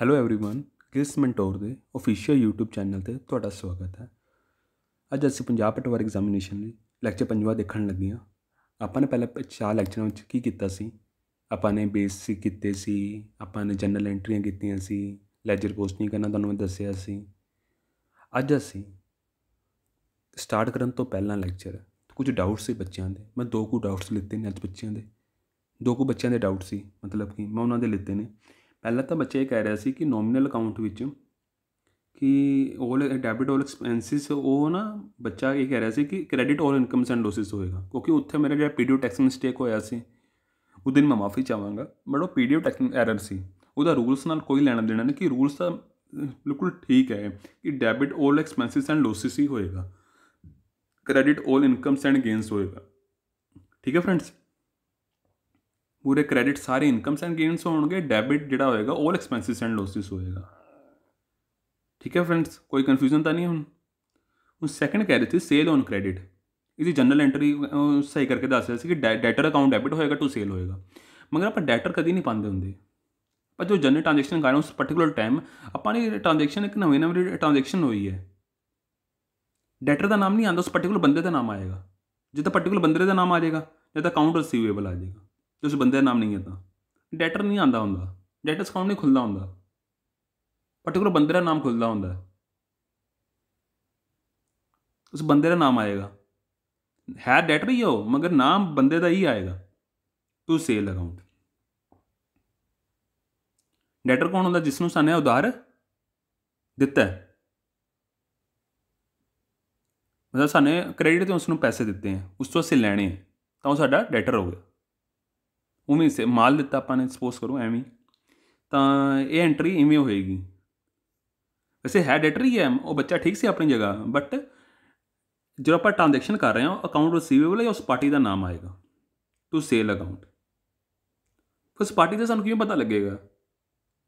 Hello everyone Kris Mentor ਦੇ official YouTube channel ਤੇ ਤੁਹਾਡਾ ਸਵਾਗਤ ਹੈ ਅੱਜ ਅਸੀਂ ਪੰਜਾਬ ਪਟਵਾਰ ਐਗਜ਼ਾਮੀਨੇਸ਼ਨ ਲਈ ਲੈਕਚਰ 5ਵਾਂ ਦੇਖਣ ਲੱਗੇ ਹਾਂ ਆਪਾਂ ਨੇ ਪਹਿਲੇ ਚਾਰ ਲੈਕਚਰਾਂ ਵਿੱਚ ਕੀ ਕੀਤਾ ਸੀ ਆਪਾਂ ਨੇ ਬੇਸਿਕ ਕੀਤੇ ਸੀ ਆਪਾਂ ਨੇ ਜਨਰਲ ਐਂਟਰੀਆਂ ਕੀਤੀਆਂ ਸੀ ਲੈਜਰ ਪੋਸਟਿੰਗ ਕਰਨਾ ਤੁਹਾਨੂੰ ਮੈਂ ਦੱਸਿਆ ਸੀ ਅੱਜ ਅਸੀਂ ਸਟਾਰਟ ਕਰਨ ਤੋਂ ਪਹਿਲਾਂ ਲੈਕਚਰ ਕੁਝ ਡਾਊਟਸ ਸੀ ਬੱਚਿਆਂ ਦੇ ਮੈਂ ਦੋ ਕੁ ਡਾਊਟਸ ਲਿੱਤੇ ਨੇ ਅੱਜ ਬੱਚਿਆਂ ਦੇ ਦੋ ਕੁ ਬੱਚਿਆਂ ਦੇ ਡਾਊਟ ਸੀ ਮਤਲਬ ਕਿ ਮੈਂ ਉਹਨਾਂ ਦੇ ਲਿੱਤੇ ਨੇ ਪਹਿਲਾਂ ਤਾਂ ਬੱਚੇ ਇਹ ਕਹਿ ਰਿਹਾ ਸੀ ਕਿ ਨੋਮੀਨਲ ਅਕਾਊਂਟ ਵਿੱਚ ਕਿ 올 ਡੈਬਿਟ 올 ਐਕਸਪੈਂਸਿਸ ਉਹ ਨਾ ਬੱਚਾ ਇਹ ਕਹਿ ਰਿਹਾ ਸੀ ਕਿ ਕ੍ਰੈਡਿਟ 올 ਇਨਕਮਸ ਐਂਡ ਲੋਸਿਸ ਹੋਏਗਾ ਕਿਉਂਕਿ ਉੱਥੇ ਮੇਰਾ ਜਿਹੜਾ ਪੀਡੀਓ ਟੈਕਸ ਮਿਸਟੇਕ ਹੋਇਆ ਸੀ ਉਹ ਦਿਨ ਮੈਂ ਮਾਫੀ ਚਾਹਾਂਗਾ ਬਟ ਪੀਡੀਓ ਟੈਕਸ ਐਰਰ ਸੀ ਉਹਦਾ ਰੂਲਸ ਨਾਲ ਕੋਈ ਲੈਣਾ ਦੇਣਾ ਨਹੀਂ ਕਿ ਰੂਲਸ ਤਾਂ ਬਿਲਕੁਲ ਠੀਕ ਹੈ ਕਿ ਡੈਬਿਟ 올 ਐਕਸਪੈਂਸਿਸ ਐਂਡ ਲੋਸਿਸ ਹੀ ਹੋਏਗਾ ਕ੍ਰੈਡਿਟ 올 ਇਨਕਮਸ ਐਂਡ ਗੇਨਸ ਹੋਏਗਾ ਠੀਕ ਹੈ ਫਰੈਂਡਸ पूरे क्रेडिट सारे इनकम्स एंड गेन्स होंगे डेबिट जोड़ा होएगा ऑल एक्सपेंसिस एंड लॉसिस होएगा ठीक है फ्रेंड्स कोई कन्फ्यूजन तो नहीं हूँ हूँ सैकेंड कह रहे थे सेल ऑन क्रेडिट ਇਹਦੀ ਜਨਰਲ ਐਂਟਰੀ ਸਹੀ ਕਰਕੇ ਦੱਸ ਰਿਹਾ ਸੀ ਕਿ ਡੈਟਰ ਅਕਾਊਂਟ ਡੈਬਿਟ ਹੋਏਗਾ ਟੂ ਸੇਲ ਹੋਏਗਾ ਮਗਰ ਆਪਾਂ ਡੈਟਰ ਕਦੀ ਨਹੀਂ ਪਾਉਂਦੇ ਹੁੰਦੇ ਪਰ ਜੋ ਜਨਰਲ ਟ੍ਰਾਂਜੈਕਸ਼ਨ ਕਰ ਰਹੇ ਉਸ ਪਾਰਟਿਕੂਲਰ ਟਾਈਮ ਆਪਾਂ ਨੇ ਟ੍ਰਾਂਜੈਕਸ਼ਨ ਇੱਕ ਨਵੇਂ ਨਵੇਂ ਟ੍ਰਾਂਜੈਕਸ਼ਨ ਹੋਈ ਹੈ ਡੈਟਰ ਦਾ ਨਾਮ ਨਹੀਂ ਆਉਂਦਾ ਉਸ ਪਾਰਟਿਕੂਲਰ ਬੰਦੇ ਦਾ ਨਾਮ ਆਏਗਾ ਜੇ ਤਾਂ ਪਾਰਟਿਕੂਲਰ ਬੰਦੇ ਦਾ ਨਾਮ ਆ ਜਾਏਗਾ ਜਾਂ ਤਾਂ ਅਕਾਊਂਟ ਰਿਸੀਵੇਬਲ ਆ ਜਾਏਗਾ ਤੇ ਉਸ ਬੰਦੇ ਦਾ नहीं आता ਆਉਂਦਾ ਡੈਟਰ ਨਹੀਂ ਆਉਂਦਾ ਹੁੰਦਾ ਡੈਟਰਸ ਅਕਾਊਂਟ ਨਹੀਂ ਖੁੱਲਦਾ ਹੁੰਦਾ ਪਾਰਟਿਕੂਲਰ ਬੰਦੇ ਦਾ ਨਾਮ ਖੁੱਲਦਾ ਹੁੰਦਾ ਉਸ ਬੰਦੇ ਦਾ ਨਾਮ है डेटर ही हो मगर नाम बंद का ही आएगा टू सेल अकाउंट डेटर कौन हों जिसन साने उधार दिता मतलब साने क्रेडिट तो उसने पैसे दिते हैं उस तो असं लैने हैं तो साडा डेटर हो गया ਉਵੇਂ ਸੇ ਮਾਲ ਦਿੱਤਾ ਆਪਾਂ ਨੇ ਸਪੋਜ਼ ਕਰੋ ਐਵੇਂ ਤਾਂ ਇਹ ਐਂਟਰੀ ਇਵੇਂ ਹੋਏਗੀ ਵੈਸੇ ਹੈਡ ਐਂਟਰ ਹੀ ਹੈ ਉਹ ਬੱਚਾ ਠੀਕ ਸੀ ਆਪਣੀ ਜਗ੍ਹਾ ਬਟ ਜਦੋਂ ਆਪਾਂ ਟ੍ਰਾਂਜੈਕਸ਼ਨ ਕਰ ਰਹੇ ਹਾਂ ਅਕਾਊਂਟ ਰਿਸੀਵੇਬਲ ਹੈ ਉਸ ਪਾਰਟੀ ਦਾ ਨਾਮ ਆਏਗਾ ਟੂ ਸੇਲ ਅਕਾਊਂਟ ਉਸ ਪਾਰਟੀ ਦਾ ਸਾਨੂੰ ਕਿਵੇਂ ਪਤਾ ਲੱਗੇਗਾ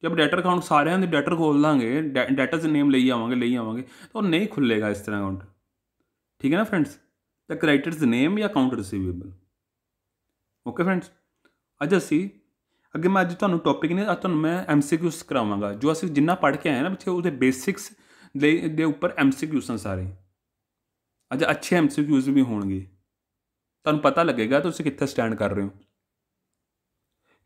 ਜਦ ਡੈਟਰ ਅਕਾਊਂਟ ਸਾਰਿਆਂ ਦੇ ਡੈਟਰ ਖੋਲ ਲਾਂਗੇ ਡੈਟਰਸ ਨੇਮ ਲਈ ਆਵਾਂਗੇ ਲਈ ਆਵਾਂਗੇ ਤਾਂ ਉਹ ਨਹੀਂ ਖੁੱਲੇਗਾ ਇਸ ਤਰ੍ਹਾਂ ਅਕਾਊਂਟ ਠੀਕ ਹੈ ਨਾ ਫਰੈਂਡਸ ਦ ਕ੍ਰੈਡਿਟਰਸ ਨੇਮ ਜਾਂ ਅਕਾਊਂਟ ਰਿਸੀਵੇਬਲ ਓਕੇ ਫਰੈਂਡਸ ਅੱਜ ਅਸੀਂ ਅੱਗੇ ਮੈਂ ਅੱਜ ਤੁਹਾਨੂੰ ਟੌਪਿਕ ਨੇ ਅੱਜ ਤੁਹਾਨੂੰ ਮੈਂ ਐਮਸੀਕਿਊਸ ਕਰਾਵਾਂਗਾ ਜੋ ਅਸੀਂ ਜਿੰਨਾ ਪੜ੍ਹ ਕੇ ਆਏ ਨਾ ਪਿੱਛੇ ਉਹਦੇ ਬੇਸਿਕਸ ਦੇ ਉੱਪਰ ਐਮਸੀਕਿਊਸ ਹਨ ਸਾਰੇ ਅੱਜ ਅੱਛੇ ਐਮਸੀਕਿਊਸ ਵੀ ਹੋਣਗੇ ਤੁਹਾਨੂੰ ਪਤਾ ਲੱਗੇਗਾ ਤੁਸੀਂ ਕਿੱਥੇ ਸਟੈਂਡ ਕਰ ਰਹੇ ਹੋ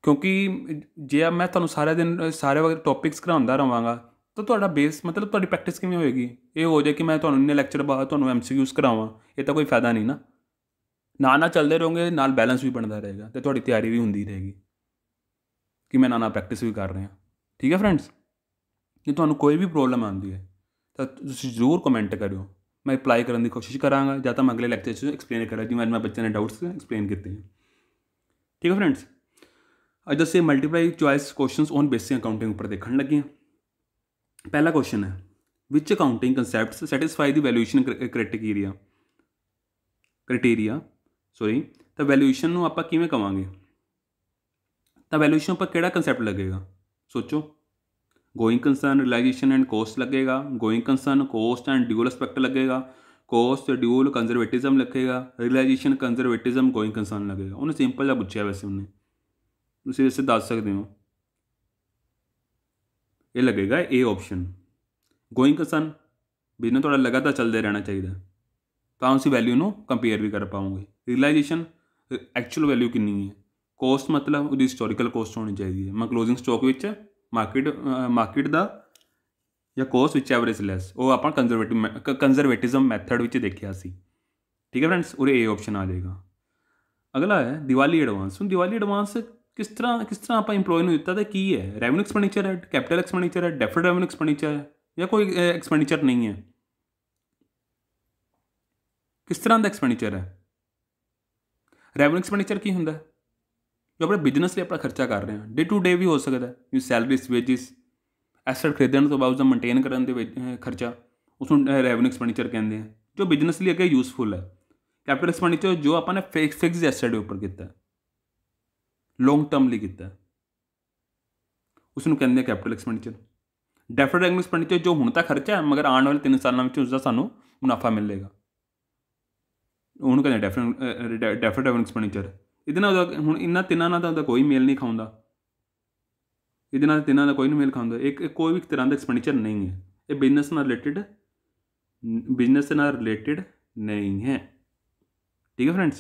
ਕਿਉਂਕਿ ਜੇ ਮੈਂ ਤੁਹਾਨੂੰ ਸਾਰੇ ਦਿਨ ਸਾਰੇ ਵਕਤ ਟੌਪਿਕਸ ਕਰਾਉਂਦਾ ਰਵਾਂਗਾ ਤਾਂ ਤੁਹਾਡਾ ਬੇਸ ਮਤਲਬ ਤੁਹਾਡੀ ਪ੍ਰੈਕਟਿਸ ਕਿਵੇਂ ਹੋਏਗੀ ਇਹ ਹੋ ਜਾਏ ਕਿ ਮੈਂ ਤੁਹਾਨੂੰ ਇੰਨੇ ਲੈਕਚਰ ਬਾਅਦ ਤੁਹਾਨੂੰ ਐਮਸੀਕਿਊਸ ਕਰਾਵਾਂ ਇਹ ਤਾਂ ਕੋਈ ਫਾਇਦਾ ਨਹੀਂ ਨਾ ਨਾ ਚੱਲਦੇ ਰਹੋਗੇ ਨਾਲ ਬੈਲੈਂਸ ਵੀ ਬਣਦਾ ਰਹੇਗਾ ਤੇ ਤੁਹਾਡੀ ਤਿਆਰੀ ਵੀ ਹੁੰਦੀ ਰਹੇਗੀ ਕਿ ਮੈਂ ਨਾ ਪ੍ਰੈਕਟਿਸ ਵੀ ਕਰ ਰਿਹਾ ਠੀਕ ਹੈ ਫਰੈਂਡਸ ਜੇ ਤੁਹਾਨੂੰ ਕੋਈ ਵੀ ਪ੍ਰੋਬਲਮ ਆਉਂਦੀ ਹੈ ਤਾਂ ਤੁਸੀਂ ਜ਼ਰੂਰ ਕਮੈਂਟ ਕਰਿਓ ਮੈਂ ਰਿਪਲਾਈ ਕਰਨ ਦੀ ਕੋਸ਼ਿਸ਼ ਕਰਾਂਗਾ ਜਾਂ ਤਾਂ ਮੈਂ ਅਗਲੇ ਲੈਕਚਰ 'ਚ ਐਕਸਪਲੇਨ ਕਰਾਂ ਜਿਵੇਂ ਮੈਂ ਬੱਚਿਆਂ ਨੇ ਡਾਊਟਸ ਐਕਸਪਲੇਨ ਕੀਤੇ ਹਨ ਠੀਕ ਹੈ ਫਰੈਂਡਸ ਅੱਜ ਦਾ ਸੇ multiple choice questions on basic accounting ਉੱਪਰ ਦੇਖਣ ਲੱਗੇ ਹਾਂ ਪਹਿਲਾ ਕੁਐਸਚਨ ਹੈ which accounting concepts satisfy the valuation criteria criteria sorry ਤਾਂ ਵੈਲਿਊਏਸ਼ਨ ਨੂੰ ਆਪਾਂ ਕਿਵੇਂ ਕਵਾਂਗੇ ਤਾਂ ਵੈਲਿਊਏਸ਼ਨ ਉੱਪਰ ਕਿਹੜਾ ਕਨਸੈਪਟ ਲੱਗੇਗਾ ਸੋਚੋ going concern realisation and cost ਲੱਗੇਗਾ going concern cost and dual aspect ਲੱਗੇਗਾ ਕੋਸਟ ਡਿਊਲ ਕੰਜ਼ਰਵੇਟਿਜ਼ਮ ਲੱਗੇਗਾ ਰਿਲਾਈਜੇਸ਼ਨ ਕੰਜ਼ਰਵੇਟਿਜ਼ਮ ਗੋਇੰਗ ਕਨਸਰਨ ਲੱਗੇਗਾ ਉਹਨੇ ਸਿੰਪਲ ਜਿਹਾ ਪੁੱਛਿਆ ਵੈਸੇ ਉਹਨੇ ਤੁਸੀਂ ਇਸੇ ਦੱਸ ਸਕਦੇ ਹੋ ਇਹ ਲੱਗੇਗਾ A option going concern business ਤੁਹਾਡਾ ਲਗਾਤਾਰ ਚੱਲਦੇ ਰਹਿਣਾ ਚਾਹੀਦਾ तो हम उसी वैल्यू नो कंपेयर भी कर पाऊंगे रियलाइजेशन एक्चुअल वैल्यू किन्नी है ਕੋਸਟ ਮਤਲਬ ਉਹਦੀ ਹਿਸਟੋਰੀਕਲ ਕੋਸਟ ਹੋਣੀ ਚਾਹੀਦੀ ਹੈ ਮੈਂ ক্লোজিং ਸਟਾਕ ਵਿੱਚ ਮਾਰਕੀਟ ਮਾਰਕੀਟ ਦਾ ਜਾਂ ਕੋਸਟ ਵਿੱਚ ਐਵਰੇਜ ਲੈਸ ਉਹ ਆਪਾਂ ਕੰਜ਼ਰਵੇਟਿਵ ਕੰਜ਼ਰਵੇਟਿਜ਼ਮ ਮੈਥਡ ਵਿੱਚ ਦੇਖਿਆ ਸੀ ਠੀਕ ਹੈ ਫਰੈਂਡਸ ਉਰੇ ਏ ਆਪਸ਼ਨ ਆ ਜਾਏਗਾ ਅਗਲਾ ਹੈ ਦੀਵਾਲੀ ਐਡਵਾਂਸ ਹੁਣ ਦੀਵਾਲੀ ਐਡਵਾਂਸ ਕਿਸ ਤਰ੍ਹਾਂ ਕਿਸ ਤਰ੍ਹਾਂ ਆਪਾਂ EMPLOYE ਨੂੰ ਦਿੱਤਾ ਤਾਂ ਕੀ ਹੈ ਰੈਵਨਿਊ ਐਕਸਪੈਂਡੀਚਰ ਹੈ ਕੈਪੀਟਲ ਐਕਸਪੈਂਡੀਚਰ ਹੈ ਡੈਫਰਡ ਰੈਵਨਿਊ ਐਕਸਪੈਂਡੀਚਰ ਹੈ ਜਾਂ ਕੋਈ ਐਕਸਪੈਂਡੀਚਰ ਨਹੀਂ ਹੈ ਕਿਸ ਤਰ੍ਹਾਂ ਦਾ ਐਕਸਪੈਂਡੀਚਰ ਹੈ ਰੈਵਨਿਊ ਐਕਸਪੈਂਡੀਚਰ ਕੀ ਹੁੰਦਾ ਜੋ ਆਪਣੇ ਬਿਜ਼ਨਸ ਲਈ ਆਪਣਾ ਖਰਚਾ ਕਰ ਰਹੇ ਹਾਂ ਡੇ ਟੂ ਡੇ ਵੀ ਹੋ ਸਕਦਾ ਹੈ ਯੂ ਸੈਲਰੀਸ ਵੇਜਸ ਐਸੈਟ ਖਰੀਦਣ ਤੋਂ ਬਾਅਦ ਉਸ ਦਾ ਮੇਨਟੇਨ ਕਰਨ ਦੇ ਵਿੱਚ ਖਰਚਾ ਉਸ ਨੂੰ ਰੈਵਨਿਊ ਐਕਸਪੈਂਡੀਚਰ ਕਹਿੰਦੇ ਆ ਜੋ ਬਿਜ਼ਨਸ ਲਈ ਅੱਗੇ ਯੂਸਫੁਲ ਹੈ ਕੈਪੀਟਲ ਐਕਸਪੈਂਡੀਚਰ ਜੋ ਆਪਾਂ ਨੇ ਫਿਕਸ ਫਿਕਸ ਐਸੈਟ ਦੇ ਉੱਪਰ ਕੀਤਾ ਲੌਂਗ ਟਰਮ ਲਈ ਕੀਤਾ ਉਸ ਨੂੰ ਕਹਿੰਦੇ ਆ capital expenditure deferred revenue expenditure ਜੋ ਹੁਣ ਤੱਕ ਖਰਚਾ ਹੈ ਮਗਰ ਆਉਣ ਵਾਲੇ 3 ਸਾਲਾਂ ਵਿੱਚ ਉਸ ਦਾ ਸਾਨੂੰ ਮੁਨਾਫਾ ਮਿਲੇਗਾ ਉਹਨੂੰ ਕਹਿੰਦੇ ਡੈਫਰੈਂਟ ਡੈਫਰਡ ਐਕਸਪੈਂਡੀਚਰ ਇਹਦੇ ਨਾਲ ਉਹਦਾ ਹੁਣ ਇਹਨਾਂ ਤਿੰਨਾਂ ਨਾਲ ਤਾਂ ਉਹਦਾ ਕੋਈ ਮੇਲ ਨਹੀਂ ਖਾਉਂਦਾ ਇਹਦੇ ਨਾਲ ਤਿੰਨਾਂ ਦਾ ਕੋਈ ਨਹੀਂ ਮੇਲ ਖਾਉਂਦਾ ਇੱਕ ਕੋਈ ਵੀ ਤਰ੍ਹਾਂ ਦਾ ਐਕਸਪੈਂਡੀਚਰ ਨਹੀਂ ਹੈ ਇਹ ਬਿਜ਼ਨਸ ਨਾਲ ਰਿਲੇਟਡ ਬਿਜ਼ਨਸ ਨਾਲ ਰਿਲੇਟਡ ਨਹੀਂ ਹੈ ठीक है फ्रेंड्स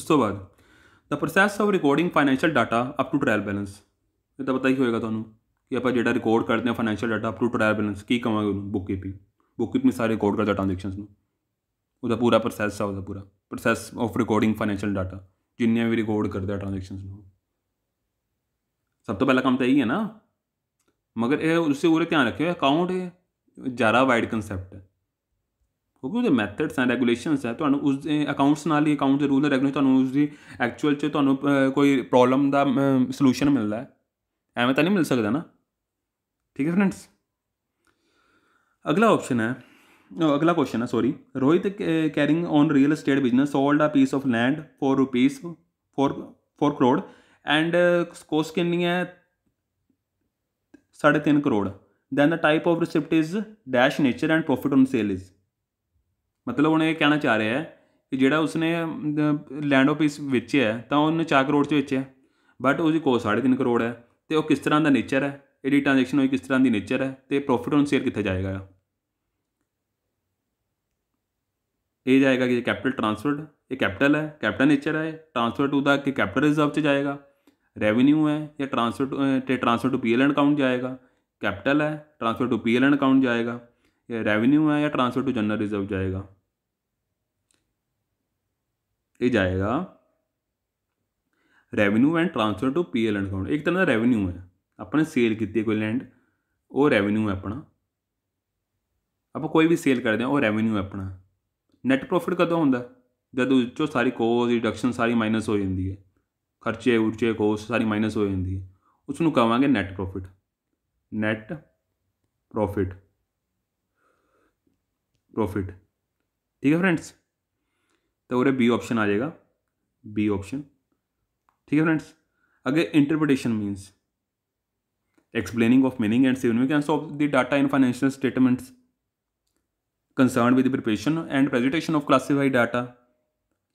उस तो बाद the process of recording financial data up to trial balance ਇਹ ਤਾਂ ਪਤਾ ਹੀ ਹੋਏਗਾ ਤੁਹਾਨੂੰ ਕਿ ਆਪਾਂ ਜਿਹੜਾ ਰਿਕਾਰਡ ਕਰਦੇ ਹਾਂ financial data up to trial balance ਕੀ ਕਹਾਂਗੇ ਉਹਨੂੰ ਬੁੱਕ ਕੀਪਿੰਗ ਬੁੱਕ ਕੀਪਿੰਗ ਸਾਰੇ ਰਿਕਾਰਡ ਕਰਦਾ ਟ੍ਰਾਂਜੈਕਸ਼ਨਸ ਨੂੰ ਉਹਦਾ ਪੂਰਾ ਪ੍ਰੋਸੈਸ ਆ ਉਹਦਾ ਪੂਰਾ process of recording financial data ਜਿੰਨੀਆਂ ਵੀ ਰਿਕਾਰਡ ਕਰਦੇ ਆ ਟ੍ਰਾਂਜੈਕਸ਼ਨਸ ਨੂੰ ਸਭ ਤੋਂ ਪਹਿਲਾ ਕੰਮ ਤਾਂ ਇਹੀ ਹੈ ਨਾ ਮਗਰ ਇਹ ਉਸੇ ਉਰੇ ਧਿਆਨ ਰੱਖਿਓ ਅਕਾਊਂਟ ਇਹ ਜਾਰਾ ਵਾਈਡ ਕਨਸੈਪਟ ਹੈ ਕਿਉਂਕਿ ਉਹਦੇ ਮੈਥਡਸ ਐਂਡ ਰੈਗੂਲੇਸ਼ਨਸ ਹੈ ਤੁਹਾਨੂੰ ਉਸ ਅਕਾਊਂਟਸ ਨਾਲ ਹੀ ਅਕਾਊਂਟ ਦੇ ਰੂਲ ਰੈਗੂਲੇਸ਼ਨ ਤੁਹਾਨੂੰ ਉਸ ਦੀ ਐਕਚੁਅਲ ਚ ਤੁਹਾਨੂੰ ਕੋਈ ਪ੍ਰੋਬਲਮ ਦਾ ਸੋਲੂਸ਼ਨ ਮਿਲਦਾ ਹੈ ਐਵੇਂ ਤਾਂ ਨਹੀਂ ਮਿਲ ਸਕਦਾ ਨਾ ਠੀਕ ਹੈ ਫਰੈਂਡਸ ਅਗਲਾ ਆਪਸ਼ਨ ਹੈ ਅਗਲਾ ਕੁਐਸਚਨ ਹੈ sorry Rohit carrying on real estate business sold a piece of land 4 rupees 4 4 crore and cost ਕਿੰਨੀ ਹੈ 3.5 crore then the type of receipt is dash nature and profit on sale is ਮਤਲਬ ਉਹਨੇ ਇਹ ਕਹਿਣਾ ਚਾਹ ਰਿਹਾ ਹੈ ਕਿ ਜਿਹੜਾ ਉਸਨੇ ਲੈਂਡ ਆਫ ਪੀਸ ਵੇਚਿਆ ਤਾਂ ਉਹਨੇ 4 ਕਰੋੜ ਚ ਵੇਚਿਆ ਬਟ ਉਹਦੀ ਕੋਸਟ 3.5 ਕਰੋੜ ਹੈ ਤੇ ਉਹ ਕਿਸ ਤਰ੍ਹਾਂ ਦਾ ਨੇਚਰ ਹੈ ਇਹਦੀ ਟ੍ਰਾਂਜੈਕਸ਼ਨ ਹੋਈ ਕਿਸ ਤਰ੍ਹਾਂ ਦੀ ਨੇਚਰ ਹੈ ਤੇ ਪ੍ਰੋਫਿਟ ਔਨ ਸੇਲ ਕਿੱਥੇ ਜਾਏਗਾ ए जाएगा कि कैपिटल ट्रांसफर्ड ये कैपिटल है कैपिटल नेचर है transfer to the capital reserve से जाएगा रेवेन्यू है या transfer transfer to P L and account जाएगा कैपिटल है transfer to P L and account जाएगा या रेवेन्यू है या ट्रांसफर टू जनरल रिजर्व जाएगा ये जाएगा revenue and transfer to P L and account एक तरह का रेवेन्यू है अपने सेल की कोई लैंड वो रेवेन्यू है अपना आप कोई भी सेल कर दें वो रेवेन्यू है अपना नैट ਪ੍ਰੋਫਿਟ ਕਦੋਂ ਹੁੰਦਾ ਜਦੋਂ ਵਿੱਚੋਂ ਸਾਰੀ ਕੋਸ ਰਿਡਕਸ਼ਨ ਸਾਰੀ ਮਾਈਨਸ ਹੋ ਜਾਂਦੀ ਹੈ ਖਰਚੇ ਉਰਚੇ ਕੋਸ ਸਾਰੀ ਮਾਈਨਸ ਹੋ ਜਾਂਦੀ ਹੈ ਉਸ ਨੂੰ ਕਹਾਂਗੇ ਨੈਟ ਪ੍ਰੋਫਿਟ ਨੈਟ ਪ੍ਰੋਫਿਟ ठीक है फ्रेंड्स तो उरे बी ऑप्शन आ जाएगा बी ऑप्शन ठीक है फ्रेंड्स अगे interpretation means explaining of meaning and significance of the data in financial statements concerned with the preparation and presentation of classified data,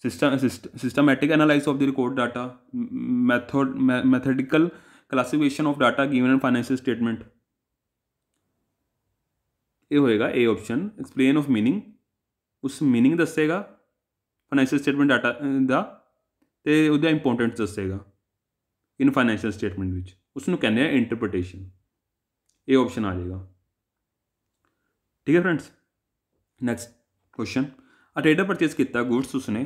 system, systematic analysis of the record data, method, methodical classification of data given in financial statement. ये होएगा A option explain of meaning ਉਸ meaning ਦੱਸੇਗਾ financial statement data ਦਾ ਤੇ ਉਹਦਾ importance ਦੱਸੇਗਾ ਇਨ financial statement ਵਿੱਚ ਉਸ ਨੂੰ ਕਹਿੰਦੇ ਆ ਇੰਟਰਪ੍ਰੀਟੇਸ਼ਨ ਇਹ ਆਪਸ਼ਨ ਆ ਜਾਏਗਾ ਠੀਕ ਹੈ friends next question a trader purchase ਕੀਤਾ ਗੁੱਡਸ ਉਸਨੇ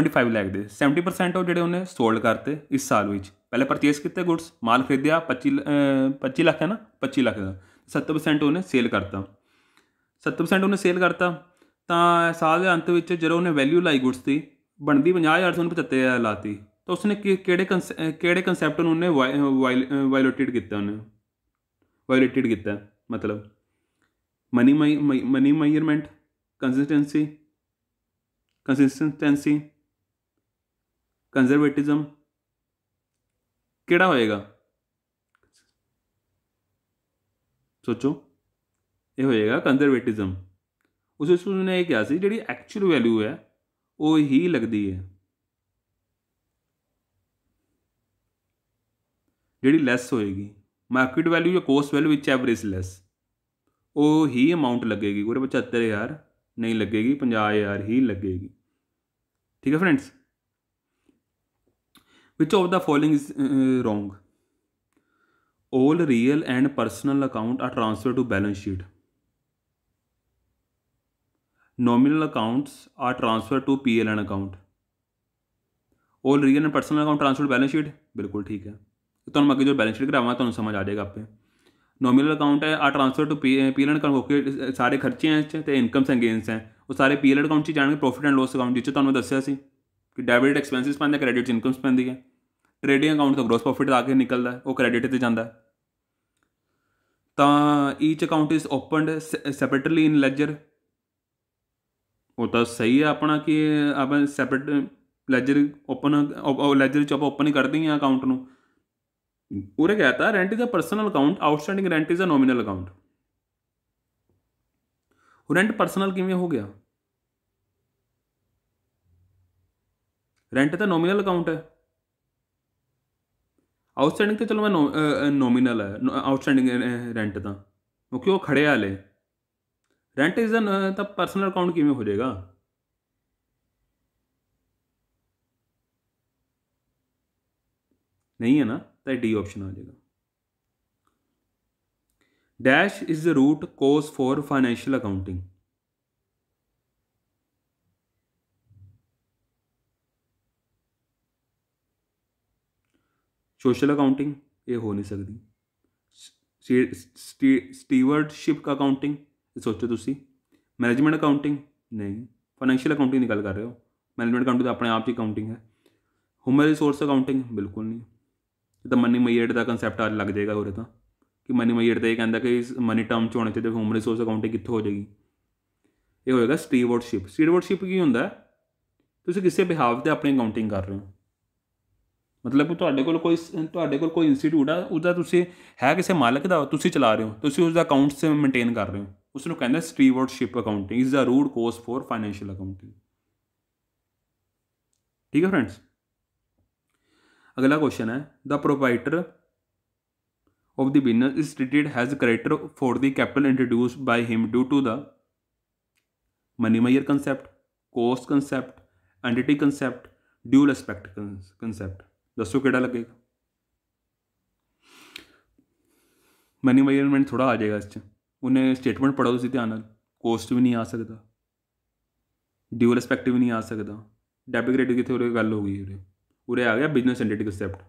25 ਲੱਖ ਦੇ 70% ਉਹ ਜਿਹੜੇ ਉਹਨੇ ਸੋਲਡ ਕਰਤੇ ਇਸ ਸਾਲ ਵਿੱਚ ਪਹਿਲੇ ਪਰਚੇਸ ਕੀਤੇ ਗੁੱਡਸ ਮਾਲ ਖਰੀਦਿਆ 25 25 ਲੱਖ ਹੈ ਨਾ 25 ਲੱਖ ਦਾ 70% ਉਹਨੇ ਸੇਲ ਕਰਤਾ 70% ਉਹਨੇ ਸੇਲ ਕਰਤਾ ਤਾਂ ਸਾਲ ਦੇ ਅੰਤ ਵਿੱਚ ਜਦੋਂ ਉਹਨੇ ਵੈਲਿਊ ਲਾਈ ਗੁੱਡਸ ਦੀ ਬਣਦੀ 50000 ਤੋਂ ਲਾਤੀ ਤਾਂ ਉਸਨੇ ਕਿਹੜੇ ਕਿਹੜੇ ਕਨਸੈਪਟ ਨੂੰ ਉਹਨੇ ਵਾਇਲੇਟਡ ਕੀਤਾ ਉਹਨੇ ਵਾਇਲੇਟਡ ਕੀਤਾ ਮਤਲਬ money money measurement consistency consistency conservatism केड़ा होएगा सोचो ये होएगा कंजरवेटिज्म उस उसने ये क्या सी जी एक्चुअल वैल्यू है वो ही लगती है जी लैस होएगी मार्केट वैल्यू या cost value which average less वो ही अमाउंट लगेगी पचहत्तर हज़ार नहीं लगेगी पंजाह हज़ार ही लगेगी ठीक है friends which of the following is wrong all real and personal account are transferred to balance sheet nominal accounts are transferred to pl and account all real and personal account transferred to balance sheet बिल्कुल ठीक है तो हम अगर जो balance sheet करावा तो समझ आ जाएगा आप पे ਨੋਮੀਨਲ ਅਕਾਊਂਟ ਹੈ ਆ transfer to P and account ਸਾਰੇ ਖਰਚੇ ਐ ਚ ਤੇ ਇਨਕਮਸ ਐਂਡ ਗੇਨਸ ਐ ਉਹ ਸਾਰੇ ਪੀ ਅਕਾਊਂਟ ਚ ਜਾਣਗੇ ਪ੍ਰੋਫਿਟ ਐਂਡ ਲਾਸ ਅਕਾਊਂਟ ਜਿੱਚ ਤੁਹਾਨੂੰ ਦੱਸਿਆ ਸੀ ਕਿ ਡੈਬਿਟ ਐਕਸਪੈਂਸਸ ਪੈਂਦੇ ਕ੍ਰੈਡਿਟ ਇਨਕਮਸ ਪੈਂਦੀ ਹੈ ਟ੍ਰੇਡਿੰਗ ਅਕਾਊਂਟ ਤੋਂ ਗ੍ਰੋਸ ਪ੍ਰੋਫਿਟ ਆ ਕੇ ਨਿਕਲਦਾ ਉਹ ਕ੍ਰੈਡਿਟ ਤੇ ਜਾਂਦਾ ਤਾਂ each account is opened separately in ledger ਉਹ ਤਾਂ ਸਹੀ ਹੈ ਆਪਣਾ ਕਿ ਆਪਾਂ ਸੈਪਰੇਟ ਲੈਜਰ ਓਪਨ ਲੈਜਰ ਚ ਆਪਾਂ ਓਪਨ ਹੀ ਕਰਦੇ ਹਾਂ ਅਕਾਊਂਟ ਨੂੰ उरे क्या आता rent is a personal account outstanding rent is a nominal account rent personal किमें हो गया रेंट तो नॉमिनल अकाउंट है आउटस्टैंडिंग ਆਊਟਸਟੈਂਡਿੰਗ ਤੇ ਚਲੋ ਮੈਂ ਨੋਮੀਨਲ ਹੈ ਆਊਟਸਟੈਂਡਿੰਗ ਰੈਂਟ ਤਾਂ ਕਿਉਂਕਿ ਉਹ ਖੜੇ ਵਾਲੇ rent is a personal account किमें हो जाएगा ਨਹੀਂ ਹੈ ਨਾ ਤਾਂ ਡੀ ਆਪਸ਼ਨ ਆ ਜਾਏਗਾ dash is the root course for financial accounting social accounting ਇਹ ਹੋ ਨਹੀਂ ਸਕਦੀ ਸਟੀਵਰਡਸ਼ਿਪ ਅਕਾਊਂਟਿੰਗ ਇਹ ਸੋਚੋ ਤੁਸੀਂ ਮੈਨੇਜਮੈਂਟ ਅਕਾਊਂਟਿੰਗ ਨਹੀਂ ਫਾਈਨੈਂਸ਼ੀਅਲ ਅਕਾਊਂਟਿੰਗ ਦੀ ਗੱਲ ਕਰ ਰਹੇ ਹੋ ਮੈਨੇਜਮੈਂਟ ਅਕਾਊਂਟਿੰਗ ਤਾਂ ਆਪਣੇ ਆਪ ਹੀ ਅਕਾਊਂਟਿੰਗ ਹੈ ਹਿਊਮਨ ਰਿਸੋਰਸ ਅਕਾਊਂਟਿੰਗ ਬਿਲਕੁਲ ਨਹੀਂ ਜਿੱਦਾਂ ਮਨੀ ਮਈਅਰ ਦਾ ਕਨਸੈਪਟ ਆ ਲੱਗ ਜਾਏਗਾ ਉਰੇ ਤਾਂ ਕਿ ਮਨੀ ਮਈਅਰ ਤਾਂ ਇਹ ਕਹਿੰਦਾ ਕਿ ਮਨੀ ਟਰਮ ਚ ਹੋਣੇ ਚਾਹੀਦੇ ਹਿਊਮਨ ਰਿਸੋਰਸ ਅਕਾਊਂਟਿੰਗ ਕਿੱਥੋਂ ਹੋ ਜਾਏਗੀ ਇਹ ਹੋਏਗਾ ਸਟੀਵਰਡਸ਼ਿਪ ਸਟੀਵਰਡਸ਼ਿਪ ਕੀ ਹੁੰਦਾ ਤੁਸੀਂ ਕਿਸੇ ਬਿਹਾਵ ਤੇ ਆਪਣੀ ਅਕਾਊਂਟਿੰਗ ਕਰ ਰਹੇ ਹੋ ਮਤਲਬ ਕਿ ਤੁਹਾਡੇ ਕੋਲ ਕੋਈ ਤੁਹਾਡੇ ਕੋਲ ਕੋਈ ਇੰਸਟੀਟਿਊਟ ਆ ਉਹਦਾ ਤੁਸੀਂ ਹੈ ਕਿਸੇ ਮਾਲਕ ਦਾ ਤੁਸੀਂ ਚਲਾ ਰਹੇ ਹੋ ਤੁਸੀਂ ਉਸ ਦਾ ਅਕਾਊਂਟਸ ਮੇਨਟੇਨ ਕਰ ਰਹੇ ਹੋ ਉਸ ਨੂੰ ਕਹਿੰਦੇ stewardship accounting is the root course for financial accounting ਠੀਕ ਹੈ ਫਰੈਂਡਸ अगला क्वेश्चन है the proprietor of the business is treated as creditor for the capital introduce by him due to the money measure concept cost concept entity concept dual aspect concept दसों केड़ा लगेगा money measurement थोड़ा आ जाएगा इससे उन्हें statement पढ़ो उसी ध्यान कोस्ट भी नहीं आ सकता ड्यू रेस्पैक्ट भी नहीं आ सकता डेबिट क्रेडिट की थोड़ी गल हो गई ਉਰੇ ਆ ਗਿਆ ਬਿਜ਼ਨਸ ਐਂਟੀਟੀ ਕਨਸੈਪਟ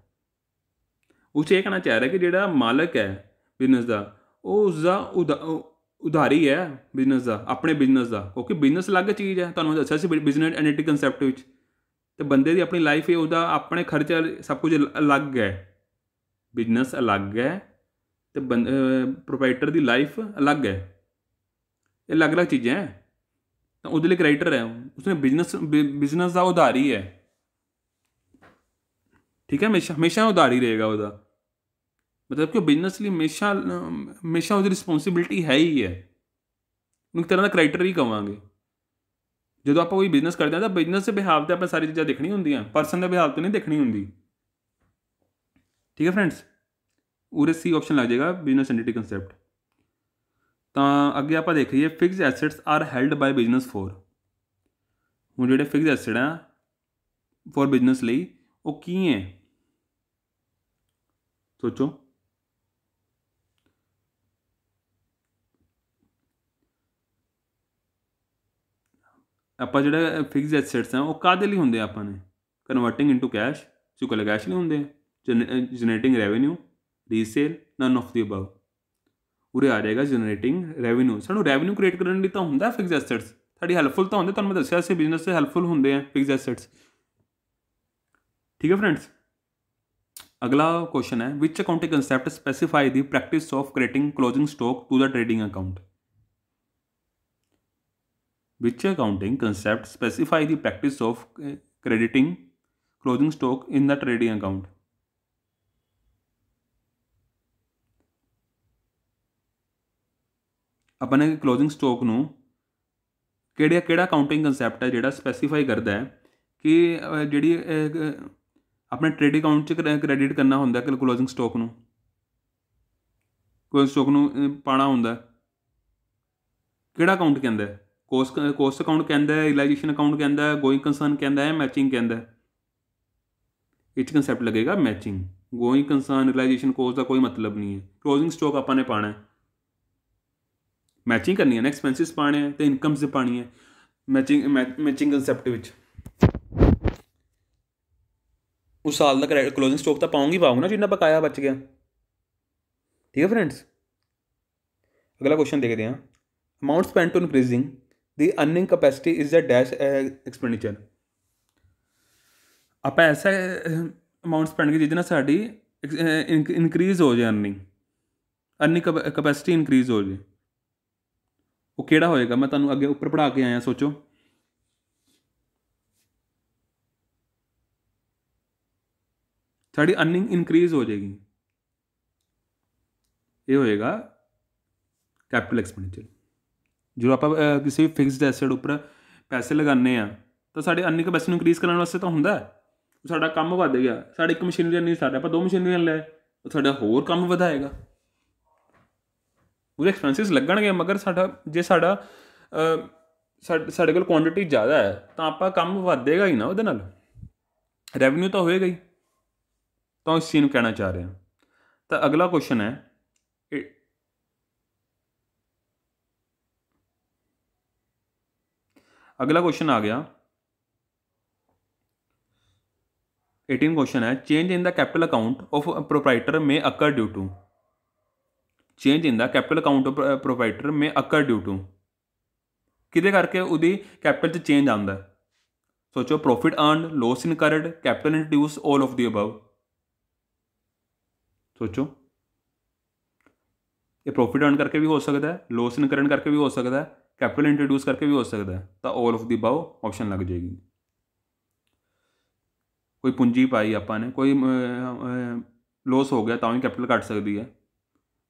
ਉਸ ਇਹ ਕਹਿਣਾ ਚਾਹ ਰਿਹਾ ਕਿ ਜਿਹੜਾ ਮਾਲਕ ਹੈ ਬਿਜ਼ਨਸ ਦਾ ਉਹ ਉਸ ਦਾ ਉਧਾਰੀ ਹੈ ਬਿਜ਼ਨਸ ਦਾ ਆਪਣੇ ਬਿਜ਼ਨਸ ਦਾ ਕਿਉਂਕਿ ਬਿਜ਼ਨਸ ਅਲੱਗ ਚੀਜ਼ ਹੈ ਤੁਹਾਨੂੰ ਦੱਸਿਆ ਸੀ ਬਿਜ਼ਨਸ ਐਂਟੀਟੀ ਕਨਸੈਪਟ ਵਿੱਚ ਤੇ ਬੰਦੇ ਦੀ ਆਪਣੀ ਲਾਈਫ ਇਹ ਉਹਦਾ ਆਪਣੇ ਖਰਚਾ ਸਭ ਕੁਝ ਅਲੱਗ ਹੈ ਬਿਜ਼ਨਸ ਅਲੱਗ ਹੈ ਤੇ ਪ੍ਰੋਪਰਾਈਟਰ ਦੀ ਲਾਈਫ ਅਲੱਗ ਹੈ ਇਹ ਅਲੱਗ-ਅਲੱਗ ਚੀਜ਼ਾਂ ਹੈ ਤਾਂ ਉਹਦੇ ਲਈ ਕ੍ਰੈਡਿਟਰ ਹੈ ਉਸਨੇ ਬਿਜ਼ਨਸ ਬਿਜ਼ਨਸ ਦਾ ਉਧਾਰੀ ਹੈ ਠੀਕ ਹੈ ਹਮੇਸ਼ਾ ਹਮੇਸ਼ਾ ਉਧਾਰੀ ਰਹੇਗਾ ਉਹਦਾ ਮਤਲਬ ਕਿ ਬਿਜ਼ਨਸ ਲਈ ਹਮੇਸ਼ਾ ਹਮੇਸ਼ਾ ਉਹਦੀ ਰਿਸਪੌਂਸਿਬਿਲਟੀ ਹੈ ਹੀ ਹੈ ਉਹਨੂੰ ਤਰ੍ਹਾਂ ਦਾ ਕ੍ਰਾਈਟਰੀ ਹੀ ਕਵਾਂਗੇ ਜਦੋਂ ਆਪਾਂ ਕੋਈ ਬਿਜ਼ਨਸ ਕਰਦੇ ਆ ਤਾਂ ਬਿਜ਼ਨਸ ਦੇ ਬਿਹਾਵ ਤੇ ਆਪਾਂ ਸਾਰੀ ਚੀਜ਼ਾਂ ਦੇਖਣੀ ਹੁੰਦੀਆਂ ਪਰਸਨ ਦੇ ਬਿਹਾਵ ਤੇ ਨਹੀਂ ਦੇਖਣੀ ਹੁੰਦੀ ਠੀਕ ਹੈ ਫਰੈਂਡਸ ਉਰੇ ਸੀ ਆਪਸ਼ਨ ਲੱਗ ਜਾਏਗਾ ਬਿਜ਼ਨਸ ਐਂਟੀਟੀ ਕਨਸੈਪਟ ਤਾਂ ਅੱਗੇ ਆਪਾਂ ਦੇਖ ਲਈਏ fix assets are held by business for ਹੁਣ ਜਿਹੜੇ ਫਿਕਸ ਐਸੈਟ ਆ ਫੋਰ ਬਿਜ਼ਨਸ ਲਈ ਉਹ ਕੀ ਹੈ सोचो ਆਪਾਂ ਜਿਹੜਾ ਫਿਕਸ ਐਸੈਟਸ ਆ ਉਹ ਕਾਦੇ ਲਈ ਹੁੰਦੇ ਆ ਆਪਾਂ ਨੇ ਕਨਵਰਟਿੰਗ ਇਨਟੂ ਕੈਸ਼ ਸੋ ਕੋਲ ਕੈਸ਼ ਲਈ ਹੁੰਦੇ generating revenue resale none of the above ਉਰੇ ਆ ਜਾਏਗਾ ਜਨਰੇਟਿੰਗ ਰੈਵਨਿਊ ਸਾਨੂੰ ਰੈਵਨਿਊ ਕ੍ਰੀਏਟ ਕਰਨ ਲਈ ਤਾਂ ਹੁੰਦਾ ਫਿਕਸ ਐਸੈਟਸ ਤੁਹਾਡੀ ਹੈਲਪਫੁਲ ਤਾਂ ਹੁੰਦੇ ਤੁਹਾਨੂੰ ਮੈਂ ਦੱਸਿਆ ਸੀ ਬਿਜ਼ਨਸ ਤੇ ਹੈਲਪਫੁਲ ਹੁੰਦੇ ਆ ਫਿਕਸ ਐਸੈਟਸ ਠੀਕ ਹੈ ਫਰੈਂਡਸ ਅਗਲਾ ਕੁਐਸਚਨ ਹੈ which accounting concept specify the practice of creating closing stock to the trading account which accounting concept specify the practice of creating closing stock in the trading account ਆਪਣੇ closing stock ਨੂੰ ਕਿਹੜਾ ਕਿਹੜਾ accounting concept ਹੈ ਜਿਹੜਾ specify ਕਰਦਾ ਹੈ ਕਿ ਜਿਹੜੀ ਆਪਣੇ ਟ੍ਰੇਡ ਅਕਾਊਂਟ 'ਚ ਕ੍ਰੈਡਿਟ ਕਰਨਾ ਹੁੰਦਾ ਕਲੋਜ਼ਿੰਗ ਸਟਾਕ ਨੂੰ ਕਲੋਜ਼ਿੰਗ ਸਟਾਕ ਨੂੰ ਪਾਣਾ ਹੁੰਦਾ ਕਿਹੜਾ ਅਕਾਊਂਟ ਕਹਿੰਦਾ ਹੈ ਕੋਸਟ ਕੋਸਟ ਅਕਾਊਂਟ ਕਹਿੰਦਾ ਹੈ ਰਿਲਾਈਜੇਸ਼ਨ ਅਕਾਊਂਟ ਕਹਿੰਦਾ ਹੈ ਗੋਇੰਗ ਕੰਸਰਨ ਕਹਿੰਦਾ ਹੈ ਮੈਚਿੰਗ ਕਹਿੰਦਾ ਹੈ ਇਹ ਚ ਕਨਸੈਪਟ ਲੱਗੇਗਾ matching going concern realisation cost ਦਾ ਕੋਈ ਮਤਲਬ ਨਹੀਂ ਹੈ ਕਲੋਜ਼ਿੰਗ ਸਟਾਕ ਆਪਾਂ ਨੇ ਪਾਣਾ ਹੈ ਮੈਚਿੰਗ ਕਰਨੀ ਹੈ ਨਾ ਐਕਸਪੈਂਸਿਸ ਪਾਣੇ ਹੈ ਤੇ ਇਨਕਮਸ ਪਾਣੀ ਹੈ ਮੈਚਿੰਗ ਮੈਚਿੰਗ ਕਨਸੈਪਟ ਵਿੱਚ ਉਸ ਸਾਲ ਦਾ ਕਲੋਜ਼ਿੰਗ ਸਟਾਕ ਤਾਂ ਪਾਉਂਗੀ ਪਾਉਂਗਾ ਨਾ ਜਿੰਨਾ ਬਕਾਇਆ ਬਚ ਗਿਆ ਠੀਕ ਹੈ ਫਰੈਂਡਸ ਅਗਲਾ ਕੁਐਸਚਨ ਦੇਖਦੇ ਹਾਂ amount spent on increasing the earning capacity is a dash expenditure ਆਪਾਂ ਐਸਾ ਅਮਾਉਂਟ ਸਪੈਂਡ ਕੀ ਜਿਹਦੇ ਨਾਲ ਸਾਡੀ ਇਨਕਰੀਜ਼ ਹੋ ਜਾਏ ਅਰਨਿੰਗ ਅਰਨਿੰਗ ਕੈਪੈਸਿਟੀ ਇਨਕਰੀਜ਼ ਹੋ ਜਾਏ ਉਹ ਕਿਹੜਾ ਹੋਏਗਾ ਮੈਂ ਤੁਹਾਨੂੰ ਅੱਗੇ ਉੱਪਰ ਪੜਾ ਕੇ ਆਇਆ ਸੋਚੋ ਸਾਡੀ ਅਰਨਿੰਗ ਇਨਕਰੀਜ਼ ਹੋ ਜਾਏਗੀ ਇਹ ਹੋਏਗਾ ਕੈਪੀਟਲ ਐਕਸਪੈਂਡੀਚਰ ਜਦੋਂ ਆਪਾਂ ਕਿਸੇ ਫਿਕਸਡ ਐਸੈਟ ਉੱਪਰ ਪੈਸੇ ਲਗਾਉਂਦੇ ਆ ਤਾਂ ਸਾਡੇ ਅਰਨਿੰਗ ਪੈਸੇ ਨੂੰ ਇਨਕਰੀਜ਼ ਕਰਨ ਵਾਸਤੇ ਤਾਂ ਹੁੰਦਾ ਸਾਡਾ ਕੰਮ ਵਧ ਗਿਆ ਸਾਡੇ ਇੱਕ ਮਸ਼ੀਨਰੀ ਨਹੀਂ ਸਾਡਾ ਆਪਾਂ ਦੋ ਮਸ਼ੀਨਰੀਆਂ ਲੈ ਉਹ ਸਾਡਾ ਹੋਰ ਕੰਮ ਵਧਾਏਗਾ ਉਹਦੇ ਐਕਸਪੈਂਸਿਸ ਲੱਗਣਗੇ ਮਗਰ ਸਾਡਾ ਜੇ ਸਾਡਾ ਸਾਡੇ ਕੋਲ ਕੁਆਂਟੀਟੀ ਜ਼ਿਆਦਾ ਹੈ ਤਾਂ ਆਪਾਂ ਕੰਮ ਵਧੇਗਾ ਹੀ ਨਾ ਉਹਦੇ ਨਾਲ ਰੈਵਨਿਊ ਤਾਂ ਹੋਏਗਾ ਹੀ ਤਾਂ ਅਸੀਂ ਨੂੰ ਕਹਿਣਾ ਚਾਹ ਰਹੇ ਹਾਂ ਤਾਂ ਅਗਲਾ ਕੁਐਸਚਨ ਹੈ ਅਗਲਾ ਕੁਐਸਚਨ ਆ ਗਿਆ 18 क्वेश्चन है change in the capital account of proprietor में occur due to change in the capital account of proprietor में अकर ड्यू टू ਕਿਹਦੇ ਕਰਕੇ ਉਹਦੀ ਕੈਪੀਟਲ 'ਚ ਚੇਂਜ ਆਉਂਦਾ ਸੋਚੋ profit earned loss incurred capital introduce all of the above सोचो ये प्रॉफिट अर्न करके भी हो सकता है लॉस इनकरण करके भी हो सकता है कैपिटल इंट्रोड्यूस करके भी हो सकता है तो all of the above option लग जाएगी कोई पूंजी पाई आपने कोई लॉस हो गया तभी कैपिटल कट सकती है